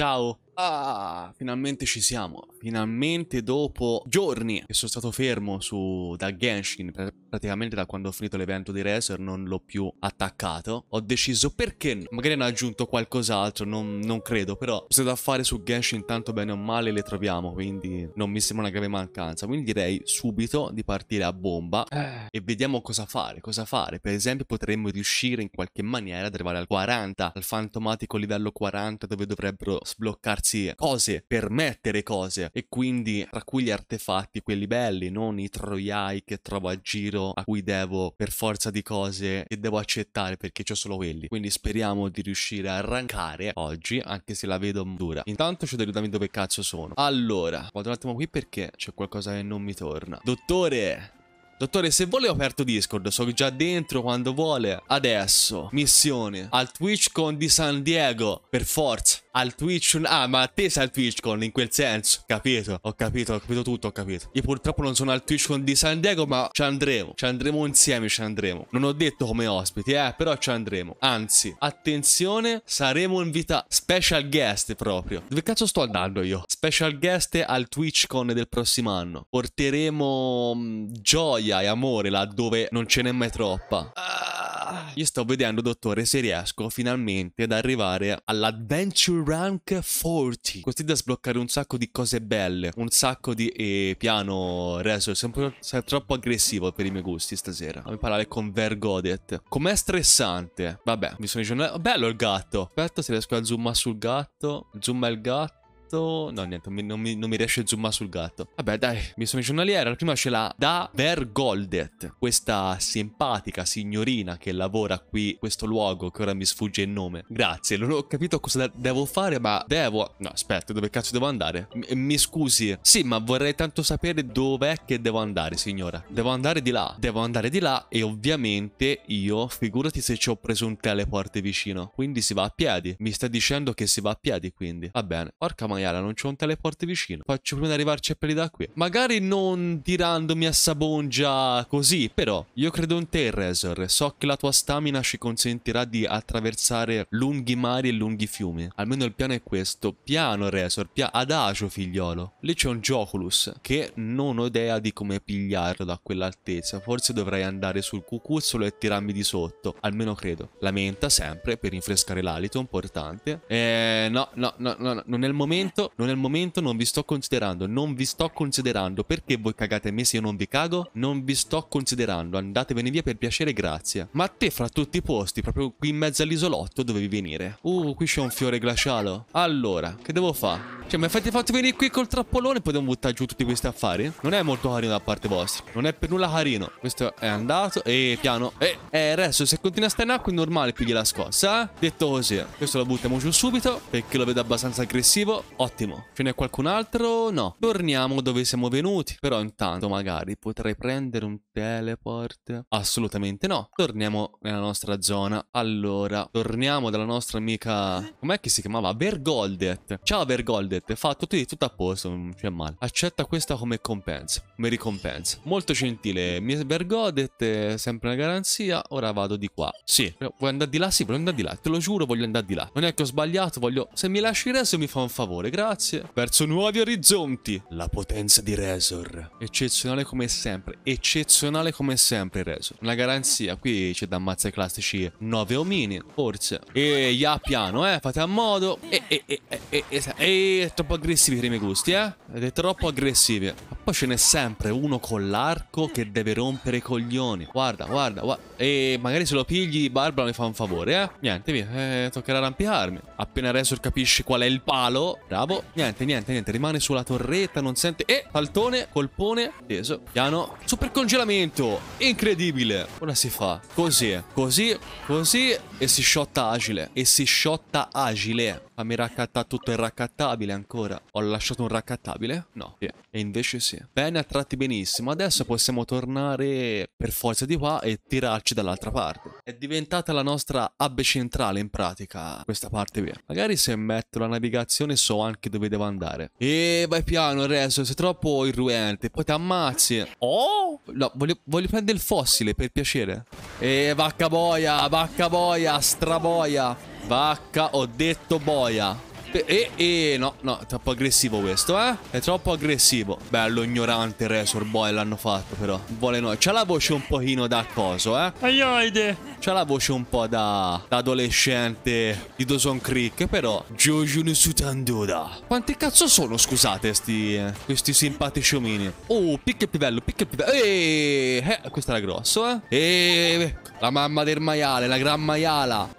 Ciao! Ah, finalmente ci siamo! finalmente dopo giorni che sono stato fermo su, da Genshin, praticamente da quando ho finito l'evento di Razer non l'ho più attaccato, ho deciso perché no? Magari hanno aggiunto qualcos'altro, non, non, credo, però se da fare su Genshin tanto bene o male le troviamo, quindi non mi sembra una grave mancanza. Quindi direi subito di partire a bomba eh. e vediamo cosa fare, cosa fare. Per esempio potremmo riuscire in qualche maniera ad arrivare al 40, al fantomatico livello 40 dove dovrebbero sbloccarsi cose, permettere cose e quindi tra cui gli artefatti, quelli belli, non i troiai che trovo a giro a cui devo per forza di cose che devo accettare perché c'ho solo quelli. Quindi speriamo di riuscire a arrancare oggi anche se la vedo dura. Intanto c'è da ricordarmi dove cazzo sono. Allora, vado un attimo qui perché c'è qualcosa che non mi torna. Dottore, Dottore, se vuole ho aperto Discord, sono già dentro quando vuole. Adesso, missione, al Twitch con di San Diego, per forza al Twitch. Ah, ma attesa al TwitchCon in quel senso. Capito? Ho capito, ho capito tutto, ho capito. Io purtroppo non sono al TwitchCon di San Diego, ma ci andremo. Ci andremo insieme, ci andremo. Non ho detto come ospiti, eh, però ci andremo. Anzi, attenzione, saremo invitati. Special guest proprio. Dove cazzo sto andando io? Special guest al TwitchCon del prossimo anno. Porteremo mm, gioia e amore laddove non ce n'è mai troppa. Ah. Ah, io sto vedendo, dottore, se riesco finalmente ad arrivare all'Adventure Rank 40. Così da sbloccare un sacco di cose belle, un sacco di... Eh, piano, reso, sempre, sempre troppo aggressivo per i miei gusti stasera. Fammi parlare con Vergodet. Com'è stressante. Vabbè, mi sono dicendo... Bello il gatto. Aspetta se riesco a zoomare sul gatto. Zooma il gatto gatto. No, niente, non mi, non mi riesce a zoomare sul gatto. Vabbè, dai, mi sono giornaliera. La prima ce l'ha da Vergoldet, questa simpatica signorina che lavora qui, questo luogo che ora mi sfugge il nome. Grazie, non ho capito cosa devo fare, ma devo... No, aspetta, dove cazzo devo andare? M mi scusi. Sì, ma vorrei tanto sapere dov'è che devo andare, signora. Devo andare di là. Devo andare di là e ovviamente io, figurati se ci ho preso un teleporte vicino. Quindi si va a piedi. Mi sta dicendo che si va a piedi, quindi. Va bene. Porca man noiala, non c'è un teleport vicino. Faccio prima di arrivarci a pelli da qui. Magari non tirandomi a sabongia così, però io credo in te, Razor. So che la tua stamina ci consentirà di attraversare lunghi mari e lunghi fiumi. Almeno il piano è questo. Piano, Razor, pia adagio, figliolo. Lì c'è un Joculus che non ho idea di come pigliarlo da quell'altezza. Forse dovrei andare sul cucuzzolo e tirarmi di sotto, almeno credo. La menta sempre per rinfrescare l'alito, importante. Eh, no, no, no, no, non è il momento momento, non è il momento, non vi sto considerando, non vi sto considerando. Perché voi cagate me se io non vi cago? Non vi sto considerando, andatevene via per piacere, grazie. Ma te fra tutti i posti, proprio qui in mezzo all'isolotto, dovevi venire. Uh, qui c'è un fiore glacialo. Allora, che devo fare? Cioè, mi avete fatto venire qui col trappolone e poi devo buttare giù tutti questi affari? Non è molto carino da parte vostra. Non è per nulla carino. Questo è andato. E piano. E eh, adesso eh, se continua a stare in acqua è normale pigli la scossa. Eh? Detto così. Questo lo buttiamo giù subito. Perché lo vedo abbastanza aggressivo. Ottimo. Ce n'è qualcun altro? No. Torniamo dove siamo venuti. Però intanto magari potrei prendere un teleport. Assolutamente no. Torniamo nella nostra zona. Allora, torniamo dalla nostra amica... Com'è che si chiamava? Vergoldet. Ciao Vergoldet. Fa tutto, tutto a posto, non c'è male. Accetta questa come compensa. Come ricompensa. Molto gentile. Vergoldet è sempre una garanzia. Ora vado di qua. Sì. Vuoi andare di là? Sì, voglio andare di là. Te lo giuro, voglio andare di là. Non è che ho sbagliato, voglio... Se mi lasci il resto mi fa un favore le grazie, verso nuovi orizzonti. La potenza di Resor. Eccezionale come sempre, eccezionale come sempre Resor. Una garanzia, qui c'è da ammazzare i classici 9 omini, forse. E ya yeah, piano, eh, fate a modo. E, e, e, e, e, e troppo aggressivi per i miei gusti, eh. Ed è troppo aggressivi. Ma poi ce n'è sempre uno con l'arco che deve rompere i coglioni. Guarda, guarda, guarda. E magari se lo pigli, Barbara mi fa un favore, eh. Niente, via, eh, toccherà arrampicarmi. Appena Resor capisce qual è il palo, Bravo. Niente, niente, niente. Rimane sulla torretta, non sente... E saltone colpone, teso, piano. Super congelamento. Incredibile. Ora si fa così, così, così e si shotta agile. E si shotta agile. Fammi raccattare tutto il raccattabile ancora. Ho lasciato un raccattabile? No. Yeah. E invece sì. Bene, attratti benissimo. Adesso possiamo tornare per forza di qua e tirarci dall'altra parte. È diventata la nostra hub centrale in pratica, questa parte via. Magari se metto la navigazione so anche dove devo andare. E vai piano, Renzo, sei troppo irruente. Poi ti ammazzi. Oh! No, voglio, voglio prendere il fossile, per piacere. E vacca boia, vacca boia, straboia. Vacca, ho detto boia. E, e, no, no, è troppo aggressivo questo, eh? È troppo aggressivo. Bello ignorante Resor Boy l'hanno fatto però. Vuole noi. C'ha la voce un pochino da coso, eh? Aioide. C'ha la voce un po' da, da adolescente di Dawson Creek, però Jojun Sutanduda. Quanti cazzo sono, scusate, sti eh, questi simpatici omini. Oh, picca il pivello, picca il pivello. Eeeh, eh, questa era grosso, eh? Eeeh, la mamma del maiale, la gran maiala.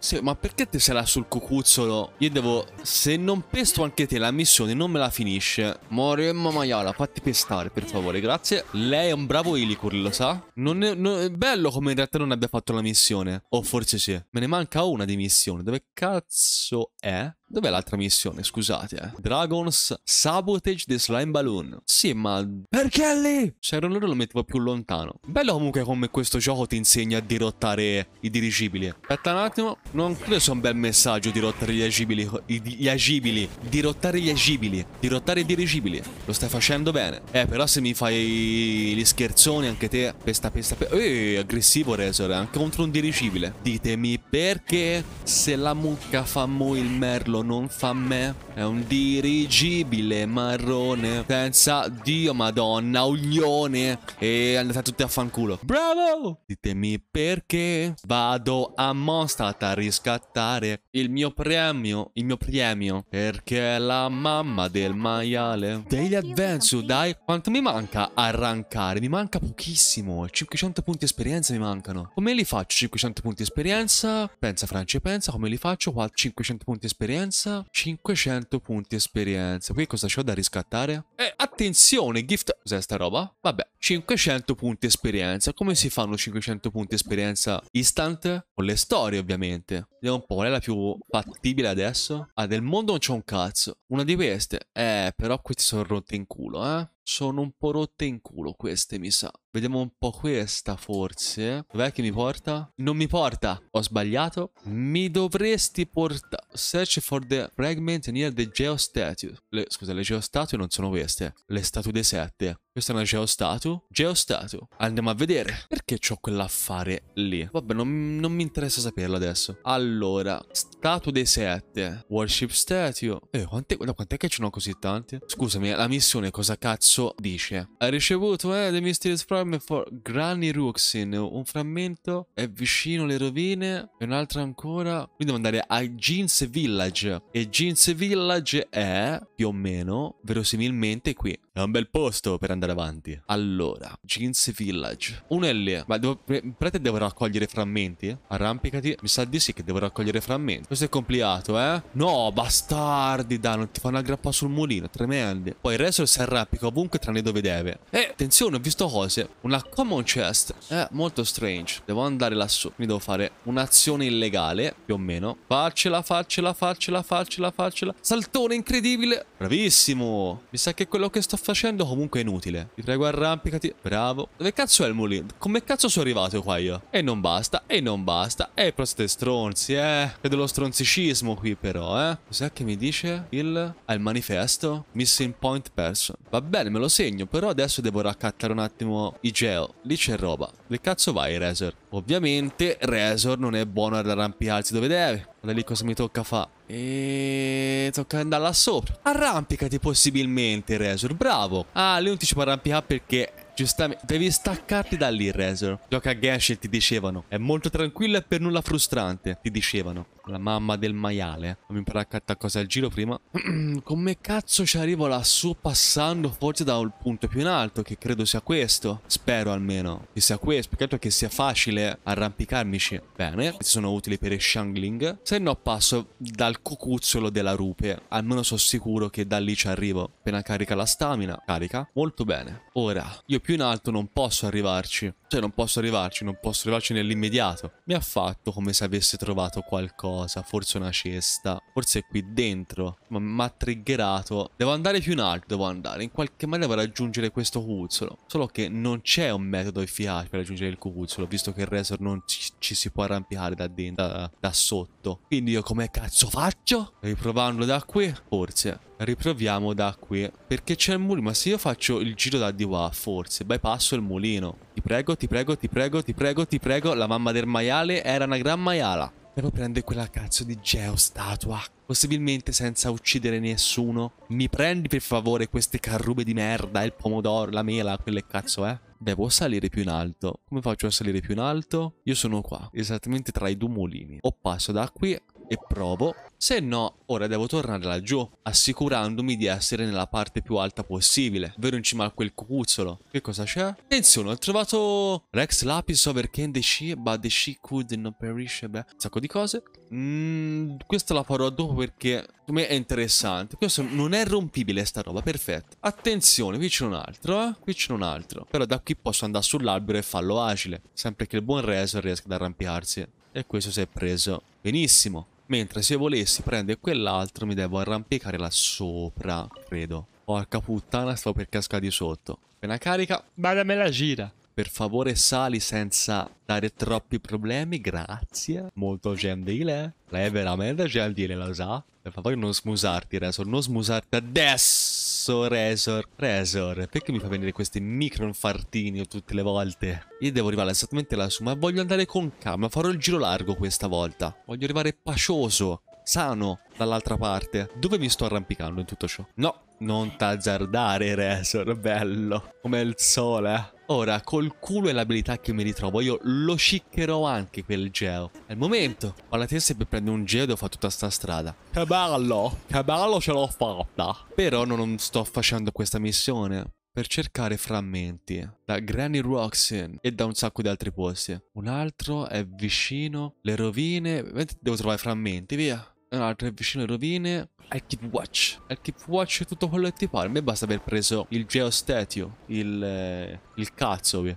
Sì, ma perché te sei là sul cucuzzolo? Io devo... Se non pesto anche te la missione non me la finisce. Moremma maiala, fatti pestare, per favore, grazie. Lei è un bravo Ilicur, lo sa? Non è, non è bello come in realtà non abbia fatto la missione. O oh, forse sì. Me ne manca una di missione. Dove cazzo è? Dov'è l'altra missione? Scusate, eh. Dragons Sabotage the Slime Balloon. Sì, ma perché è lì? Se ero loro lo mettevo più lontano. Bello comunque come questo gioco ti insegna a dirottare i dirigibili. Aspetta un attimo. Non credo sia un bel messaggio dirottare gli agibili. I, gli agibili. Dirottare gli agibili. Dirottare i dirigibili. Lo stai facendo bene. Eh, però se mi fai gli scherzoni anche te. Pesta, pesta, pesta. Ehi, aggressivo Resor. Anche contro un dirigibile. Ditemi perché se la mucca fa mo il merlo solo non fa me. È un dirigibile marrone. Senza Dio, madonna, uglione. E andate tutti a fanculo. Bravo! Ditemi perché vado a Mondstadt a riscattare il mio premio, il mio premio, perché è la mamma del maiale. Daily Adventure, dai. Quanto mi manca arrancare? Mi manca pochissimo. 500 punti esperienza mi mancano. Come li faccio 500 punti esperienza? Pensa Francia, pensa come li faccio. 500 punti esperienza. 500 punti esperienza. Qui cosa c'ho da riscattare? Eh, attenzione, gift... Cos'è sta roba? Vabbè, 500 punti esperienza. Come si fanno 500 punti esperienza instant? Con le storie, ovviamente. Vediamo un po', qual è la più fattibile adesso? Ah, del mondo non c'è un cazzo. Una di queste. Eh, però questi sono rotti in culo, eh sono un po' rotte in culo queste, mi sa. Vediamo un po' questa, forse. Dov'è che mi porta? Non mi porta. Ho sbagliato. Mi dovresti portare... Search for the fragment near the geostatue. Le... Scusa, le geostatue non sono queste. Le statue dei sette. Questa è una geostatue. Geostatue. Andiamo a vedere. Perché ho quell'affare lì? Vabbè, non, non, mi interessa saperlo adesso. Allora, statue dei sette. Worship statue. Eh, quante... No, quant'è che ce n'ho così tante? Scusami, la missione cosa cazzo stesso dice Ha ricevuto eh, The Mysterious Problem for Granny Ruxin Un frammento è vicino alle rovine E un altro ancora Quindi devo andare a Jeans Village E Jeans Village è più o meno verosimilmente qui È un bel posto per andare avanti Allora Jeans Village Uno è lì Ma devo, prete devo raccogliere frammenti? Arrampicati Mi sa di sì che devo raccogliere frammenti Questo è complicato eh No bastardi dai Non ti fanno aggrappare sul mulino Tremendo Poi il resto si arrampica ovunque ovunque tranne dove deve. E eh, attenzione, ho visto cose. Una common chest è molto strange. Devo andare lassù. Mi devo fare un'azione illegale, più o meno. Faccela, faccela, faccela, faccela, faccela. Saltone incredibile. Bravissimo. Mi sa che quello che sto facendo comunque è inutile. Ti prego, arrampicati. Bravo. Dove cazzo è il mulino? Come cazzo sono arrivato qua io? E non basta, e non basta. E però siete stronzi, eh. Vedo lo stronzicismo qui però, eh. Cos'è che mi dice il... Ah, il manifesto? Missing point person. Va bene, me lo segno, però adesso devo raccattare un attimo i geo. Lì c'è roba. Dove cazzo vai, Razor? Ovviamente, Razor non è buono ad arrampicarsi dove deve. Guarda lì cosa mi tocca fa. E tocca andare là sopra. Arrampicati possibilmente, Razor. Bravo. Ah, lui non ti ci può arrampicare perché Giustamente, devi staccarti da lì, Razor. Gioca a Genshin, ti dicevano. È molto tranquillo e per nulla frustrante, ti dicevano la mamma del maiale. Mi imparare a cattare cose al giro prima. Come cazzo ci arrivo lassù passando forse da un punto più in alto, che credo sia questo. Spero almeno che sia questo, perché che sia facile arrampicarmici. Bene, questi sono utili per il shangling. Se no passo dal cucuzzolo della rupe, almeno sono sicuro che da lì ci arrivo. Appena carica la stamina, carica. Molto bene. Ora, io più in alto non posso arrivarci. Cioè, non posso arrivarci, non posso arrivarci nell'immediato. Mi ha fatto come se avesse trovato qualcosa, forse una cesta, forse qui dentro. Ma mi ha triggerato. Devo andare più in alto, devo andare. In qualche maniera raggiungere questo cuzzolo. Solo che non c'è un metodo efficace per raggiungere il cuzzolo, visto che il Resor non ci, ci, si può arrampicare da dentro, da, da sotto. Quindi io come cazzo faccio? Riprovando da qui? Forse riproviamo da qui. Perché c'è il mulino. Ma se io faccio il giro da di qua, forse, bypasso il mulino. Ti prego, ti prego, ti prego, ti prego, ti prego. La mamma del maiale era una gran maiala. Devo prendere quella cazzo di geostatua. Possibilmente senza uccidere nessuno. Mi prendi per favore queste carrube di merda, il pomodoro, la mela, quelle cazzo eh? Devo salire più in alto. Come faccio a salire più in alto? Io sono qua, esattamente tra i due mulini. O passo da qui e provo, se no ora devo tornare laggiù, assicurandomi di essere nella parte più alta possibile, ovvero in cima a quel cucuzzolo. Che cosa c'è? Attenzione, ho trovato Rex Lapis over the she, but the she could not perish, beh, un sacco di cose. Mm, questa la farò dopo perché per me è interessante. Questo non è rompibile sta roba, perfetto. Attenzione, qui c'è un altro, eh? Qui c'è un altro. Però da qui posso andare sull'albero e farlo agile, sempre che il buon Razor riesca ad arrampiarsi. E questo si è preso benissimo. Mentre se volessi prendere quell'altro mi devo arrampicare là sopra, credo. Porca puttana, sto per cascare di sotto. Appena carica, vada me la gira. Per favore sali senza dare troppi problemi, grazie. Molto gentile. Eh. Lei è veramente gentile, lo sa. Per favore non smusarti, Resor, non smusarti adesso. Adesso Resor. Resor, perché mi fa venire questi micro infartini tutte le volte? Io devo arrivare esattamente lassù, ma voglio andare con calma. Farò il giro largo questa volta. Voglio arrivare pacioso sano dall'altra parte. Dove mi sto arrampicando in tutto ciò? No, non t'azzardare, Resor, bello. Come il sole. Ora, col culo e l'abilità che mi ritrovo, io lo sciccherò anche quel geo. È il momento, ho la testa per prendere un geo e devo fare tutta sta strada. Che bello, che bello ce l'ho fatta. Però non sto facendo questa missione per cercare frammenti da Granny Roxin e da un sacco di altri posti. Un altro è vicino le rovine. Devo trovare frammenti, via. Allora, vicino vicine rovine. Al keep watch. Al keep watch è tutto quello che ti pare. A me basta aver preso il geostatio. Il, eh, il cazzo.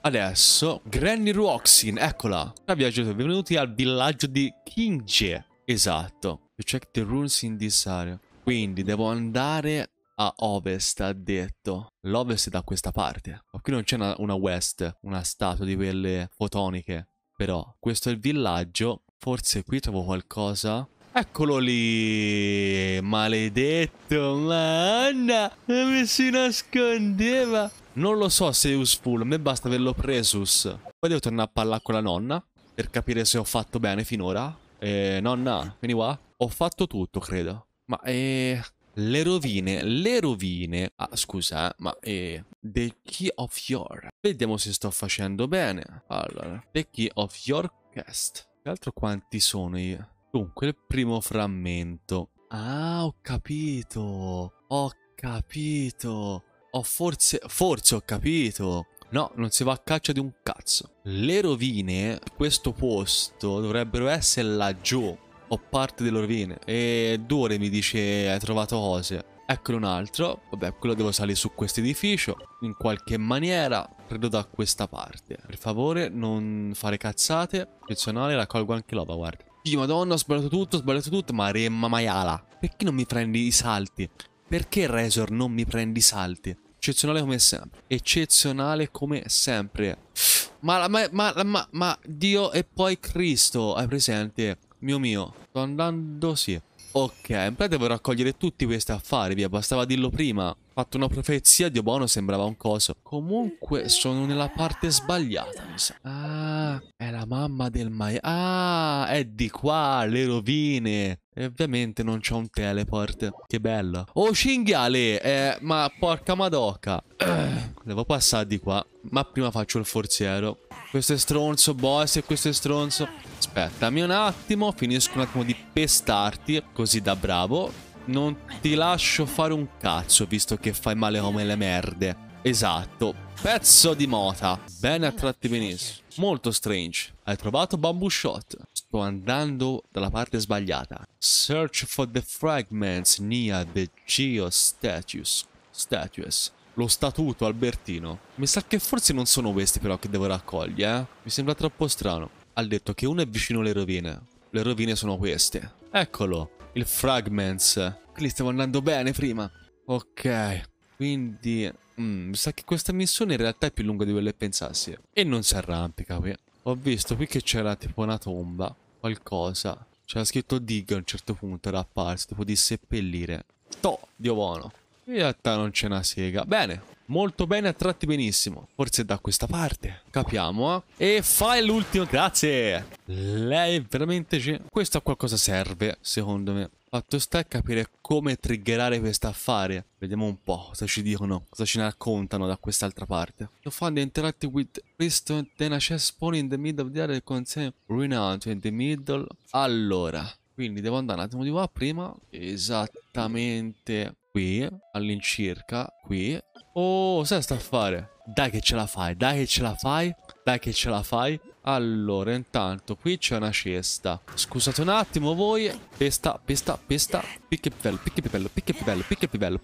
Adesso, Granny Roxin, eccola. Ciao viaggiatori, benvenuti al villaggio di Kingje. Esatto. You check the runes in this area. Quindi devo andare a ovest, ha detto. L'ovest è da questa parte. Ma qui non c'è una, una west, una statua di quelle fotoniche. Però questo è il villaggio Forse qui trovo qualcosa. Eccolo lì, maledetto, manna, come si nascondeva. Non lo so se è useful, a me basta averlo presus. Poi devo tornare a parlare con la nonna, per capire se ho fatto bene finora. Eh, nonna, vieni qua. Ho fatto tutto, credo. Ma eh... Le rovine, le rovine. Ah, scusa, eh, ma eh. The Key of Your. Vediamo se sto facendo bene. Allora, The Key of Your cast. Che altro quanti sono i... Dunque, il primo frammento. Ah, ho capito. Ho capito. Ho forse... Forse ho capito. No, non si va a caccia di un cazzo. Le rovine, questo posto, dovrebbero essere laggiù. O parte delle rovine. E Dore mi dice hai trovato cose. Eccolo un altro, vabbè quello devo salire su questo edificio, in qualche maniera, credo da questa parte. Per favore non fare cazzate, eccezionale, raccolgo anche l'ova, guarda. Sì, madonna, ho sbagliato tutto, ho sbagliato tutto, ma remma maiala. Perché non mi prendi i salti? Perché Razor non mi prendi i salti? Eccezionale come sempre. Eccezionale come sempre. Ma, ma, ma, ma, ma Dio e poi Cristo, hai presente? Mio mio, sto andando, sì. Ok, in pratica devo raccogliere tutti questi affari, via, bastava dirlo prima. fatto una profezia, Dio buono, sembrava un coso. Comunque, sono nella parte sbagliata, mi sa. Ah, è la mamma del mai... Ah, è di qua, le rovine. E ovviamente non c'ho un teleport. Che bello. Oh, cinghiale! Eh, ma porca madocca. Devo passare di qua. Ma prima faccio il forziero. Questo è stronzo, boss, e questo è stronzo. Aspettami un attimo, finisco un attimo di pestarti, così da bravo. Non ti lascio fare un cazzo, visto che fai male come le merde. Esatto, pezzo di mota. Bene a benissimo. Molto strange. Hai trovato Bamboo Shot. Sto andando dalla parte sbagliata. Search for the fragments near the geostatus. Statues. Statues lo statuto albertino. Mi sa che forse non sono questi però che devo raccogliere, eh? Mi sembra troppo strano. Ha detto che uno è vicino alle rovine. Le rovine sono queste. Eccolo, il Fragments. Qui stiamo andando bene prima. Ok, quindi... Mm, mi sa che questa missione in realtà è più lunga di quello che pensassi. E non si arrampica qui. Ho visto qui che c'era tipo una tomba, qualcosa. C'era scritto dig a un certo punto, era apparso, tipo di seppellire. Toh, Dio buono. In realtà non c'è una sega. Bene, molto bene, a tratti benissimo. Forse da questa parte. Capiamo, eh? E fai l'ultimo, grazie! Lei veramente ci... Questo a qualcosa serve, secondo me. Fatto sta capire come triggerare questo affare. Vediamo un po' cosa ci dicono, cosa ci raccontano da quest'altra parte. You found interact with Priston, then a chess spawn in the middle of the area consent renowned in the middle. Allora, quindi devo andare un attimo di qua prima. Esattamente qui, all'incirca, qui. Oh, sai sta a fare? Dai che ce la fai, dai che ce la fai, dai che ce la fai. Allora, intanto, qui c'è una cesta. Scusate un attimo voi. Pesta, pesta, pesta. Picchia più bello, picchia più bello, picchia più bello, picchia più bello,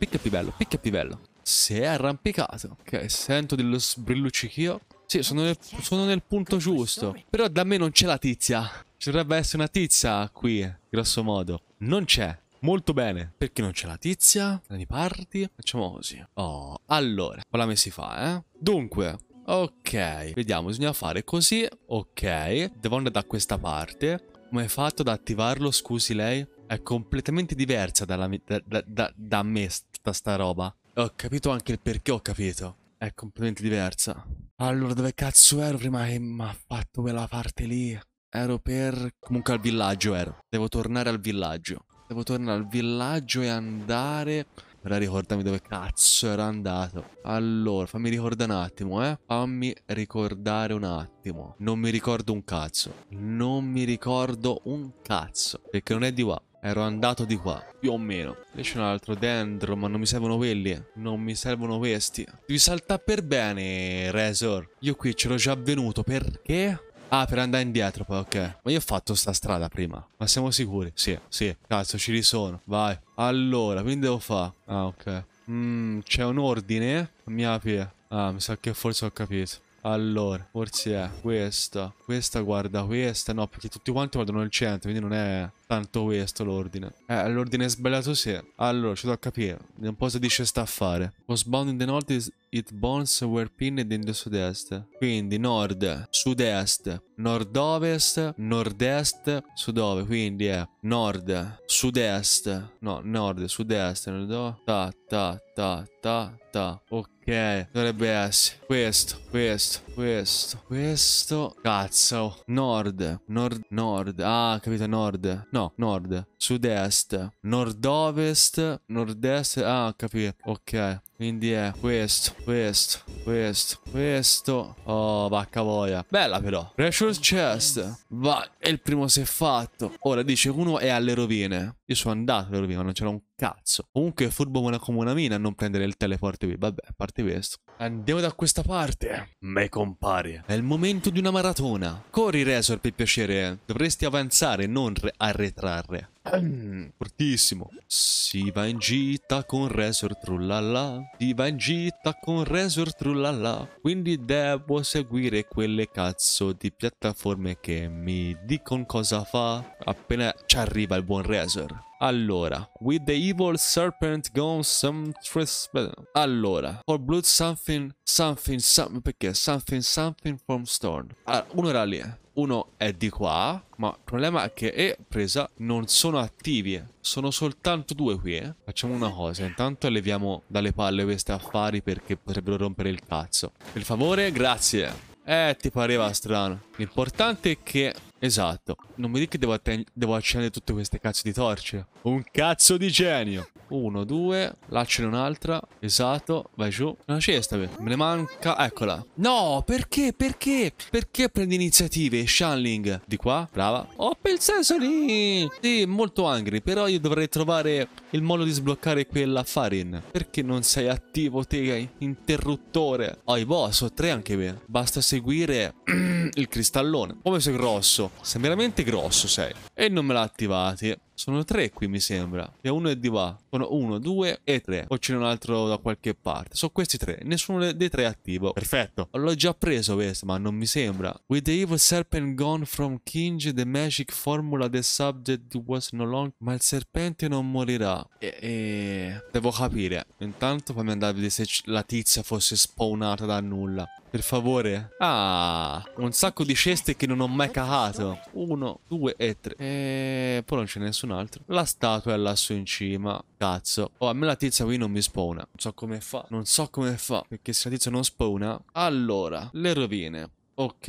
picchia più bello. Si è arrampicato. Ok, sento dello sbrilluccichio. Sì, sono nel, sono nel punto giusto. Però da me non c'è la tizia. Ci dovrebbe essere una tizia qui, grosso modo. Non c'è. Molto bene. Perché non c'è la tizia? Ne parti? Facciamo così. Oh, allora. Quella me si fa, eh? Dunque, Ok, vediamo, bisogna fare così. Ok, devo andare da questa parte. Come hai fatto ad attivarlo? Scusi lei. È completamente diversa dalla, da, da, da, da, me sta, sta roba. Ho capito anche il perché ho capito. È completamente diversa. Allora, dove cazzo ero prima che mi ha fatto quella parte lì? Ero per... Comunque al villaggio ero. Devo tornare al villaggio. Devo tornare al villaggio e andare... Ora ricordami dove cazzo era andato. Allora, fammi ricordare un attimo, eh. Fammi ricordare un attimo. Non mi ricordo un cazzo. Non mi ricordo un cazzo. Perché non è di qua. Ero andato di qua, più o meno. Lì c'è un altro dendro, ma non mi servono quelli. Eh. Non mi servono questi. Devi saltare per bene, Resor. Io qui ce l'ho già avvenuto, perché? Ah, per andare indietro poi, ok. Ma io ho fatto sta strada prima. Ma siamo sicuri? Sì, sì. Cazzo, ci risono. Vai. Allora, quindi devo fare... Ah, ok. Mmm, c'è un ordine? mi apre. Ah, mi sa che forse ho capito. Allora, forse è questa. Questa guarda questa. No, perché tutti quanti guardano il centro, quindi non è... Tanto questo l'ordine. Eh, l'ordine è sbagliato sì. Allora, ci do a capire. Un po' se dice sta a fare. Was bound in the north it bones were pinned in the sud-est. Quindi nord, sud-est, nord-ovest, nord-est, sud-ovest. Quindi è nord, sud-est. No, nord, sud-est, nord-ovest. Ta, ta, ta, ta, ta. Ok, dovrebbe essere questo, questo. Questo, questo. Cazzo. Nord, nord, nord. Ah, capito, nord. No, nord. Sud-est. Nord-ovest, nord-est. Ah, capito. Ok. Quindi è questo, questo, questo, questo. Oh, vacca voglia. Bella però. Pressure chest. Va, è il primo si è fatto. Ora dice uno è alle rovine. Io sono andato alle rovine, ma non c'era un cazzo. Comunque è furbo come una mina a non prendere il teleporte qui. Vabbè, a parte questo. Andiamo da questa parte. Me compari. È il momento di una maratona. Corri, Resor, per piacere. Dovresti avanzare, non arretrarre. Fortissimo. Si va in gita con Resort Trullala. Si va in gita con Resort Trullala. Quindi devo seguire quelle cazzo di piattaforme che mi dicono cosa fa appena ci arriva il buon Resort. Allora, with the evil serpent gone some stress. Allora, or blood something, something, something. Perché? Something, something from storm. Allora, ah, un'ora lì. Eh uno è di qua, ma il problema è che E presa non sono attivi. Eh. Sono soltanto due qui, eh. Facciamo una cosa, intanto leviamo dalle palle questi affari perché potrebbero rompere il cazzo. Per favore, grazie. Eh, ti pareva strano. L'importante è che... Esatto. Non mi dica che devo, devo accendere tutte queste cazzo di torce. Un cazzo di genio. Uno, due. Là ce n'è un'altra. Esatto. Vai giù. Una cesta. Me ne manca. Eccola. No, perché? Perché? Perché prendi iniziative? Shanling. Di qua. Brava. Ho pensato lì. Sì, molto angry. Però io dovrei trovare il modo di sbloccare quella Farin. Perché non sei attivo te, interruttore? Oh, i boss. Ho tre anche me. Basta seguire il cristallone. Come sei grosso? Sei veramente grosso sei. E non me l'ha attivati. Sono tre qui, mi sembra. E uno è di là. Sono uno, due e tre. O ce n'è un altro da qualche parte. Sono questi tre. Nessuno dei tre è attivo. Perfetto. L'ho già preso questo, ma non mi sembra. With the evil serpent gone from King, the magic formula the subject was no longer... Ma il serpente non morirà. E... e... Devo capire. Intanto fammi andare a vedere se la tizia fosse spawnata da nulla. Per favore. Ah, un sacco di ceste che non ho mai cacato. Uno, due e tre. E poi non c'è nessuno nessun altro. La statua è lassù in cima. Cazzo. Oh, a me la tizia qui non mi spawna. Non so come fa. Non so come fa. Perché se la tizia non spawna... Allora, le rovine. Ok,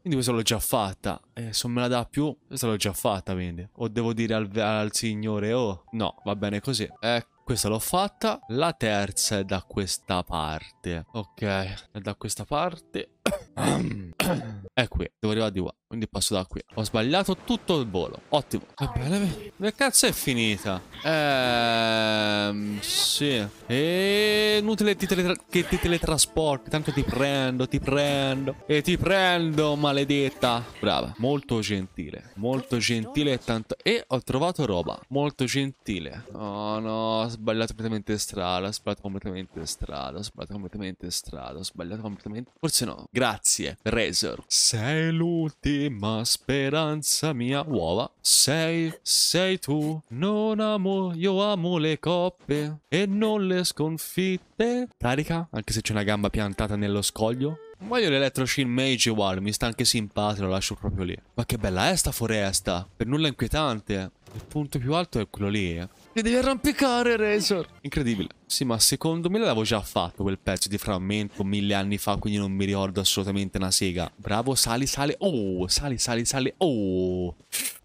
quindi questa l'ho già fatta. Eh, se me la dà più, questa l'ho già fatta, quindi. O devo dire al, al signore, oh, no, va bene così. Ecco. Questa l'ho fatta. La terza è da questa parte. Ok, è da questa parte. È qui, devo arrivare di qua, quindi passo da qui. Ho sbagliato tutto il volo, ottimo. Vabbè, dove cazzo è finita? Ehm, sì. E inutile ti che ti teletrasporti, tanto ti prendo, ti prendo. E ti prendo, maledetta. Brava, molto gentile, molto gentile e tanto... E ho trovato roba, molto gentile. Oh no, ho sbagliato completamente strada, ho sbagliato completamente strada, ho sbagliato completamente strada, ho sbagliato completamente... Forse no, Grazie, Razor. Sei l'ultima speranza mia, uova. Sei, sei tu. Non amo, io amo le coppe e non le sconfitte. Carica, anche se c'è una gamba piantata nello scoglio. Voglio l'Electroshin Mage uguale, mi sta anche simpatico, lo lascio proprio lì. Ma che bella è sta foresta, per nulla inquietante. Il punto più alto è quello lì, eh. Ti devi arrampicare, Razor. Incredibile. Sì, ma secondo me l'avevo già fatto quel pezzo di frammento mille anni fa, quindi non mi ricordo assolutamente una sega. Bravo, sali, sale, oh, sali, sali, sale, oh.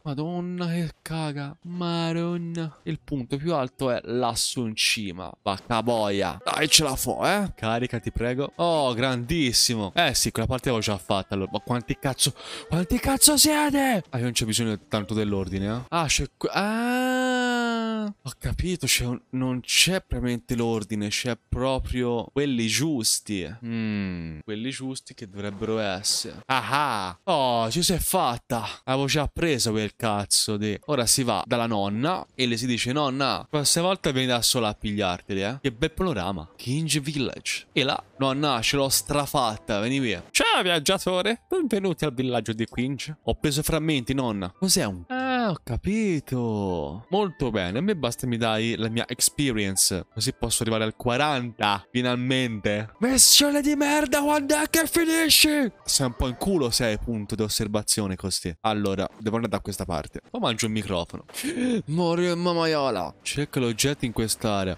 Madonna che caga, maronna. Il punto più alto è lassù in cima, vacca boia. Dai, ce la fo, eh. Carica, ti prego. Oh, grandissimo. Eh sì, quella parte l'avevo già fatta, allora. Ma quanti cazzo, quanti cazzo siete? Ah, io non c'è bisogno tanto dell'ordine, eh. Ah, c'è... Ah... Ho capito, un... non c'è veramente l'ordine, c'è proprio quelli giusti. Mm, quelli giusti che dovrebbero essere. Ah, ah. Oh, ci si è fatta. Avevo già preso quel cazzo di... Ora si va dalla nonna e le si dice nonna, questa volta vieni da sola a pigliarteli, eh. Che bel panorama. King Village. E là, nonna, ce l'ho strafatta, vieni via. Ciao viaggiatore, benvenuti al villaggio di King. Ho preso frammenti, nonna. Cos'è un... Eh, Ah, ho capito. Molto bene. A me basta mi dai la mia experience. Così posso arrivare al 40. Finalmente. Missione di merda, quando è che finisci? Sei un po' in culo, sei punto di osservazione così. Allora, devo andare da questa parte. Poi mangio il microfono. Mori Morimma maiola. Cerca l'oggetto in quest'area.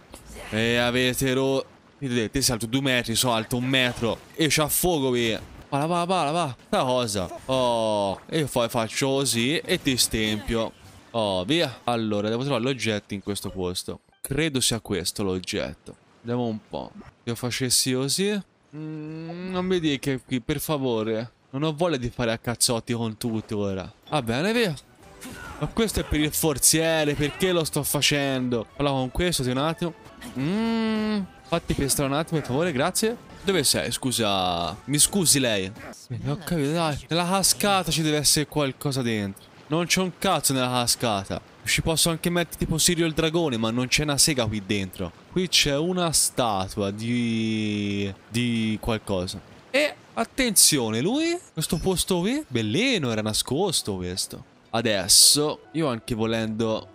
E avete ro... Vedete, salto due metri, so alto un metro. E c'ha affogo via. Pala, pala, pala, va. Una cosa. Oh, e poi faccio così e ti stempio. Oh, via. Allora, devo trovare l'oggetto in questo posto. Credo sia questo l'oggetto. Vediamo un po'. Se facessi così... Mm, non mi dica qui, per favore. Non ho voglia di fare a cazzotti con tutto ora. Va bene, via. Ma questo è per il forziere, perché lo sto facendo? Allora, con questo, di un attimo. Mmm... Fatti pestare un attimo, per favore, grazie. Dove sei? Scusa. Mi scusi lei. Ho capito, dai. Nella cascata ci deve essere qualcosa dentro. Non c'è un cazzo nella cascata. Ci posso anche mettere tipo Sirio il dragone, ma non c'è una sega qui dentro. Qui c'è una statua di... di qualcosa. E attenzione, lui, questo posto qui, bellino, era nascosto questo. Adesso, io anche volendo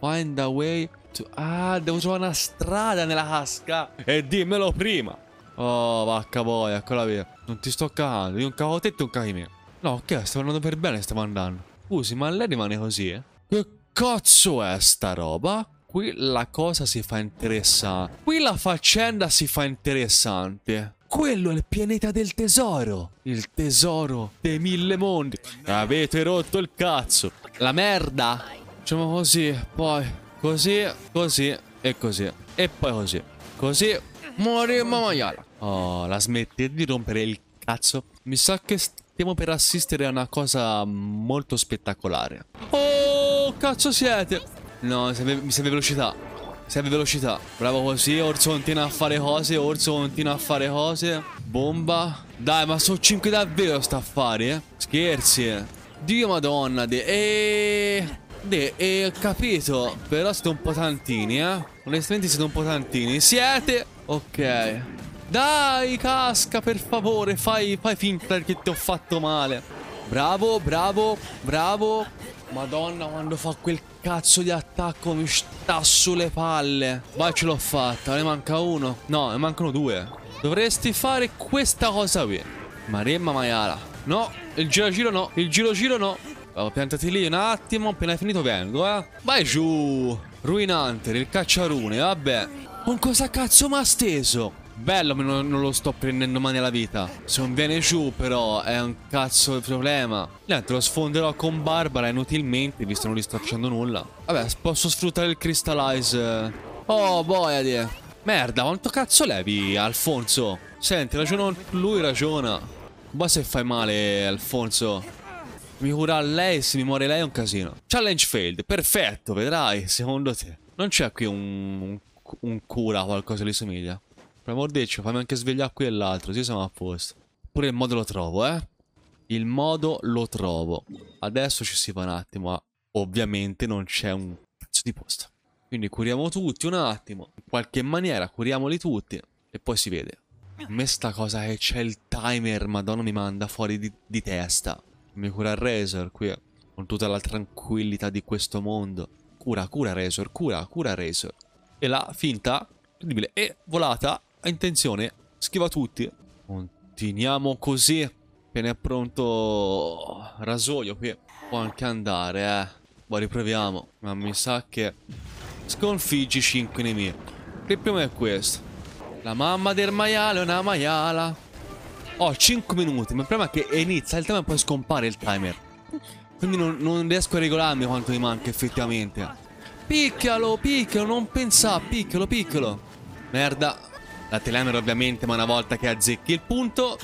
find a way cazzo? Ah, devo trovare una strada nella casca. E dimmelo prima. Oh, vacca poi, eccola via. Non ti sto cagando, io un cavo te e un cachi me. No, ok, stiamo andando per bene, stiamo andando. Scusi, ma lei rimane così, eh? Che cazzo è sta roba? Qui la cosa si fa interessante. Qui la faccenda si fa interessante. Quello è il pianeta del tesoro. Il tesoro dei mille mondi. Avete rotto il cazzo. La merda. Diciamo così, poi Così, così e così. E poi così. Così moriremo maiala. Oh, la smettete di rompere il cazzo. Mi sa che stiamo per assistere a una cosa molto spettacolare. Oh, cazzo siete? No, mi serve velocità. Mi Serve velocità. Bravo così, Orso continua a fare cose, Orso continua a fare cose. Bomba. Dai, ma sono 5 davvero sta affari, eh. Scherzi. Eh. Dio madonna. di... E... Beh, e ho capito, però siete un po' tantini, eh. Onestamente siete un po' tantini. Siete? Ok. Dai, casca, per favore, fai, fai finta che ti ho fatto male. Bravo, bravo, bravo. Madonna, quando fa quel cazzo di attacco mi sta sulle palle. Vai, ce l'ho fatta. Ne manca uno. No, ne mancano due. Dovresti fare questa cosa qui. Maremma Maiala. No, il giro giro no. Il giro giro no. Allora, piantati lì un attimo, appena finito vengo, eh. Vai giù! Ruin Hunter, il cacciarune, vabbè. Con cosa cazzo mi ha steso? Bello, non, non lo sto prendendo male alla vita. Se non viene giù, però, è un cazzo di problema. Niente, lo sfonderò con Barbara inutilmente, visto che non gli sto facendo nulla. Vabbè, posso sfruttare il Crystallize. Oh, boia, die. Merda, quanto cazzo levi, Alfonso? Senti, ragiona lui, ragiona. Ma se fai male, Alfonso. Mi cura lei, se mi muore lei è un casino. Challenge failed, perfetto, vedrai, secondo te. Non c'è qui un, un, un cura o qualcosa che gli somiglia. Per amor Dio, fammi anche svegliare qui e l'altro, così siamo a posto. Pure il modo lo trovo, eh. Il modo lo trovo. Adesso ci si va un attimo, ma ovviamente non c'è un cazzo di posto. Quindi curiamo tutti un attimo, in qualche maniera curiamoli tutti e poi si vede. A me sta cosa che c'è il timer, madonna mi manda fuori di, di testa mi cura Razor qui con tutta la tranquillità di questo mondo. Cura, cura Razor, cura, cura Razor. E la finta, incredibile, e volata, ha intenzione, schiva tutti. Continuiamo così, che è pronto rasoio qui. Può anche andare, eh. Boh, riproviamo, ma mi sa che sconfiggi 5 nemici. Il primo è questo. La mamma del maiale è una maiala. Ho 5 minuti, ma il problema è che inizia il timer e poi scompare il timer. Quindi non, non riesco a regolarmi quanto mi manca effettivamente. Picchialo, picchialo, non pensa, picchialo, picchialo. Merda. La telemer ovviamente, ma una volta che azzecchi il punto,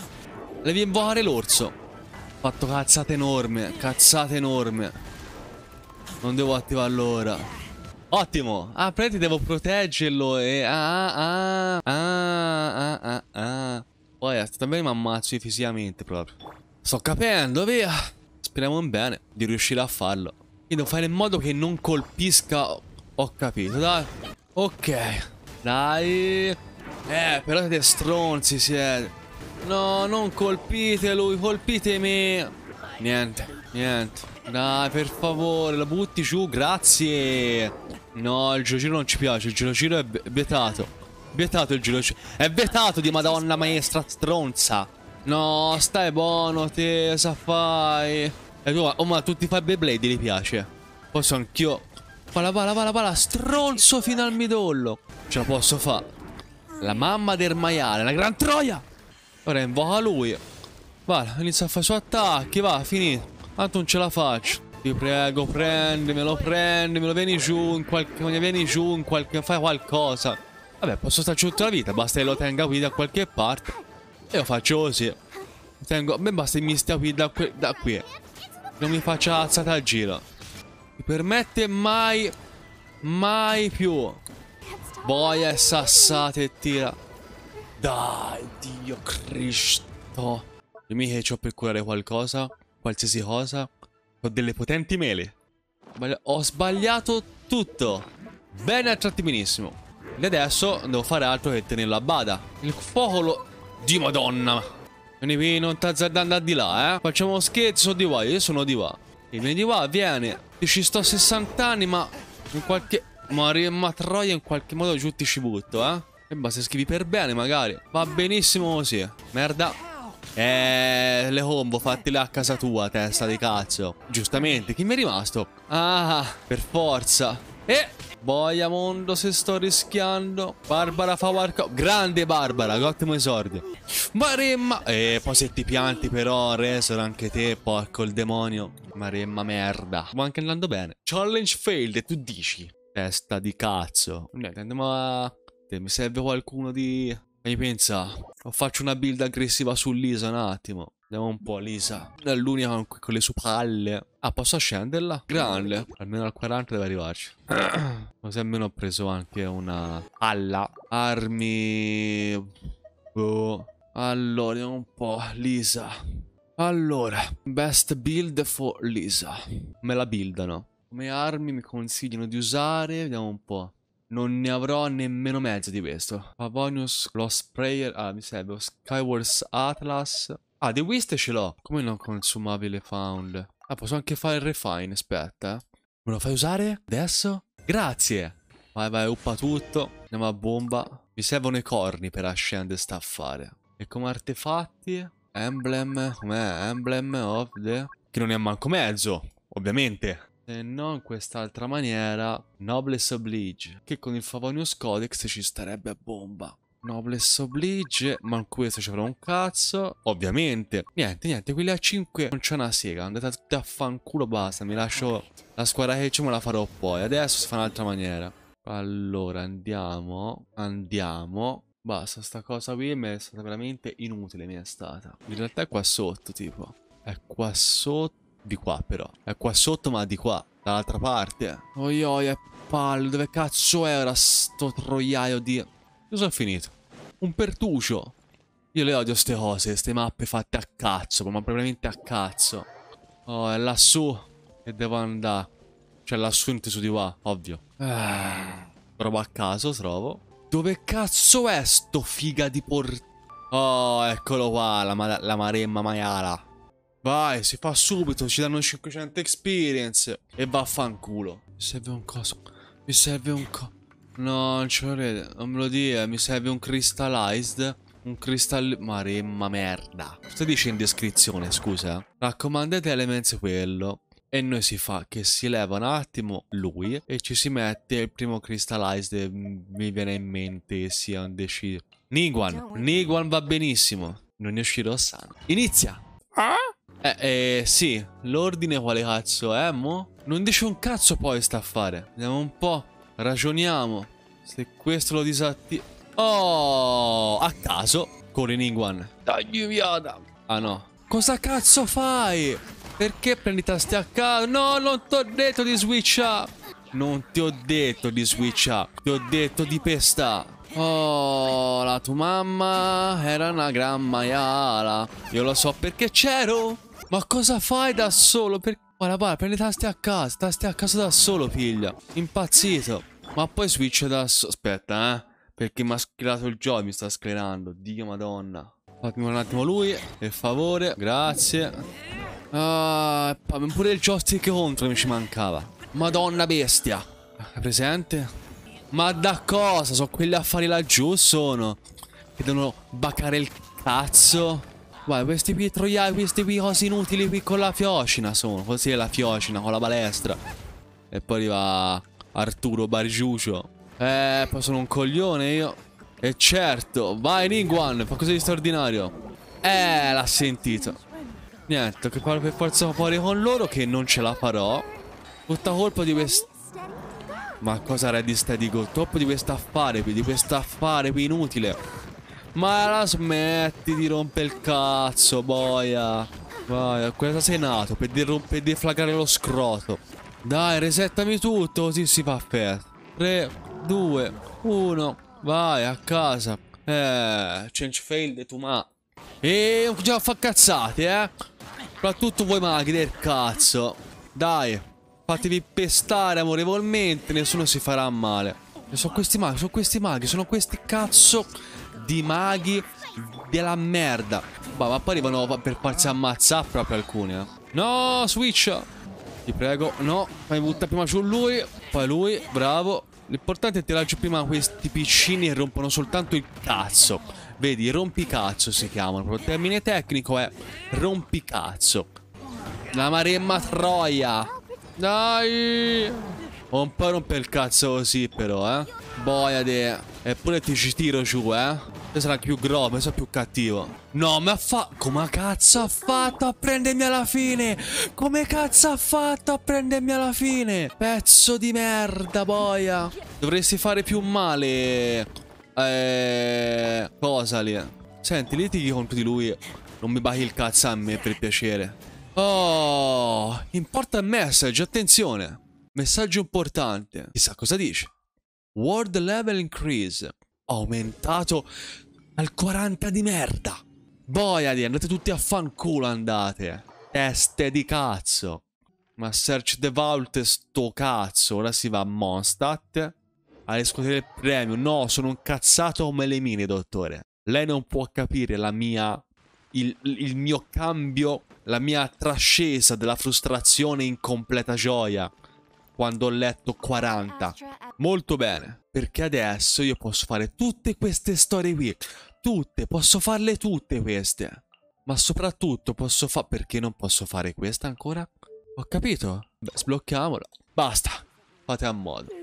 devi invocare l'orso. Ho Fatto cazzate enorme, cazzate enorme. Non devo attivarlo ora. Ottimo. Ah, prendi devo proteggerlo e... Ah, ah, ah, ah, ah, ah. ah. Poi eh, stammi mi ammazzo fisicamente proprio. Sto capendo, via. Speriamo bene di riuscire a farlo. Quindi devo fare in modo che non colpisca... Ho capito, dai. Ok. Dai. Eh, però siete stronzi, siete. No, non colpite lui, colpitemi. Niente, niente. Dai, per favore, lo butti giù, grazie. No, il giro non ci piace, il giro è vietato. Vietato il giro. Cioè, è vietato di madonna maestra stronza. No, stai buono, te, sa fai. E tu, oh ma tutti fai Beyblade gli piace. Posso anch'io. Pala, pala, pala, pala, stronzo fino al midollo. Ce la posso fare. La mamma del maiale, la gran troia. Ora invoca lui. Va, inizia a fare i suoi attacchi, va, finito. Tanto non ce la faccio. Ti prego, prendimelo, prendimelo, vieni giù, in qualche... vieni giù, in qualche... fai qualcosa. Vabbè, posso starci tutta la vita, basta che lo tenga qui da qualche parte. E lo faccio così. Tengo, a me basta che mi stia qui da, qui da qui. Non mi faccia alzata al giro. Mi permette mai, mai più. Boia e sassate e tira. Dai, Dio Cristo. Dimmi che ho per curare qualcosa, qualsiasi cosa. Ho delle potenti mele. Ho sbagliato tutto. Bene, a tratti benissimo. E adesso non devo fare altro che tenerlo a bada. Il fuoco lo... Di madonna! Vieni qui, non sta azzardando a di là, eh? Facciamo scherzo di qua, io sono di qua. vieni di qua, vieni. Io ci sto a 60 anni, ma... In qualche... Ma, ma troia in qualche modo giù ti ci butto, eh? E basta, scrivi per bene, magari. Va benissimo così. Merda. Eh, le combo fattele a casa tua, testa di cazzo. Giustamente, chi mi è rimasto? Ah, per forza. E... Boia mondo se sto rischiando. Barbara fa qualcosa. Grande Barbara, ottimo esordio. Maremma. E eh, poi se ti pianti però, Resor, anche te, porco il demonio. Maremma merda. Ma anche andando bene. Challenge failed, e tu dici. Testa di cazzo. Niente, andiamo a... Mi serve qualcuno di... Mi pensa, faccio una build aggressiva sull'ISA un attimo. Andiamo un po', Lisa. È l'unica con le sue palle. Ah, posso scenderla? Grande. Almeno al 40 deve arrivarci. Così almeno ho preso anche una palla. Armi... Boh. Allora, vediamo un po'. Lisa. Allora, best build for Lisa. Me la buildano. Come armi mi consigliano di usare? Vediamo un po'. Non ne avrò nemmeno mezzo di questo. Pavonius, Lost Prayer. Ah, mi serve. Skywars Atlas. Ah, The Waste ce l'ho. Come non consumabile found? Ah, posso anche fare il refine, aspetta. Eh. Me lo fai usare? Adesso? Grazie! Vai, vai, uppa tutto. Andiamo a bomba. Mi servono i corni per ascendere sta affare. E come artefatti? Emblem, com'è? Emblem of the... Che non è manco mezzo, ovviamente. Se non in quest'altra maniera, Noblesse Oblige, che con il Favonius Codex ci starebbe a bomba. Noblesse oblige, ma in questo ci avrà un cazzo, ovviamente. Niente, niente, quelli a 5 non c'è una sega, andate tutti a fanculo, basta, mi lascio la squadra che c'è me la farò poi. Adesso si fa un'altra maniera. Allora, andiamo, andiamo. Basta, sta cosa qui mi è stata veramente inutile, mi è stata. In realtà è qua sotto, tipo. È qua sotto, di qua però. È qua sotto, ma di qua, dall'altra parte. Oi, oi, è pallo, dove cazzo è ora sto troiaio di... Io sono finito. Un pertucio. Io le odio ste cose, queste mappe fatte a cazzo, ma probabilmente a cazzo. Oh, è lassù che devo andare. Cioè lassù inteso di qua, ovvio. Ah. Roba a caso, trovo. Dove cazzo è sto figa di portale? Oh, eccolo qua, la, ma la maremma maiala. Vai, si fa subito, ci danno 500 experience. E vaffanculo. Mi serve un coso. Mi serve un coso. No, non ce lo credo. Non me lo dire. Mi serve un crystallized. Un cristallo... Maremma merda. Cosa dice in descrizione, scusa? Raccomandate Elements quello. E noi si fa che si leva un attimo lui e ci si mette il primo crystallized mi viene in mente sia un deciso. Niguan, Niguan va benissimo. Non ne uscirò sano. Inizia! Ah? Eh, eh, sì, l'ordine quale cazzo è, mo? Non dice un cazzo poi sta a fare. Vediamo un po'. Ragioniamo. Se questo lo disattiva... Oh, a caso, con Ringwan. Dagli viada. Ah no. Cosa cazzo fai? Perché prendi tasti a caso? No, non ti ho detto di switch up. Non ti ho detto di switch up. Ti ho detto di pesta. Oh, la tua mamma era una gran maiala. Io lo so perché c'ero. Ma cosa fai da solo? Perché? Guarda, guarda, prendi tasti a casa, tasti a casa da solo, piglia. Impazzito. Ma poi switch da solo. Aspetta, eh. Perché mi ha sclerato il gioco, mi sta sclerando. Dio madonna. Fatemi un attimo lui, per favore. Grazie. Ah, pure il joystick contro mi ci mancava. Madonna bestia. È presente? Ma da cosa? Sono quelli a laggiù, sono. Che devono baccare il cazzo. Guarda, questi qui troiai, questi qui cose inutili qui con la fiocina sono. Così è la fiocina, con la balestra. E poi arriva Arturo Bargiucio. Eh, poi sono un coglione io. E certo, vai Ningguan, fa così di straordinario. Eh, l'ha sentito. Niente, che parlo per forza fuori con loro che non ce la farò. Tutta colpa di questo... Ma cosa era di Steady Go? Troppo di questo affare qui, di questo affare qui inutile. Ma la smetti di rompere il cazzo, boia. Boia, questa sei nato per, per deflagare lo scroto. Dai, resettami tutto, così si fa per. 3, 2, 1, vai a casa. Eh, change failed tu ma. E già fa cazzate, eh. Soprattutto voi maghi del cazzo. Dai, fatevi pestare amorevolmente, nessuno si farà male. Sono questi maghi, sono questi maghi, sono questi cazzo di maghi della merda. Bah, ma poi arrivano per farsi ammazzare proprio alcuni, eh. No, switch! Ti prego, no, fai buttare prima su lui, poi lui, bravo. L'importante è tirare giù prima questi piccini e rompono soltanto il cazzo. Vedi, rompicazzo si chiamano, il termine tecnico è rompicazzo. La maremma troia. Dai! Un po' rompe il cazzo così però, eh. Boia Boiade. Eppure ti ci tiro giù, eh. Te sarà più grosso, sarà più cattivo. No, ma fa... Come cazzo ha fatto a prendermi alla fine? Come cazzo ha fatto a prendermi alla fine? Pezzo di merda, boia. Dovresti fare più male. Eh... Cosa lì? Senti, litighi contro di lui. Non mi bachi il cazzo a me, per piacere. Oh, importa il message, attenzione. Messaggio importante. Chissà cosa dice. World level increase. Aumentato al 40 di merda. Boiadi, andate tutti a fanculo, andate. Teste di cazzo. Ma Search the Vault sto cazzo. Ora si va a Monstat. A riscuotere il premio. No, sono un cazzato come le mine, dottore. Lei non può capire la mia... Il, il mio cambio, la mia trascesa della frustrazione in completa gioia quando ho letto 40. Molto bene, perché adesso io posso fare tutte queste storie qui. Tutte, posso farle tutte queste. Ma soprattutto posso fare... Perché non posso fare questa ancora? Ho capito. Beh, sblocchiamola. Basta, fate a modo.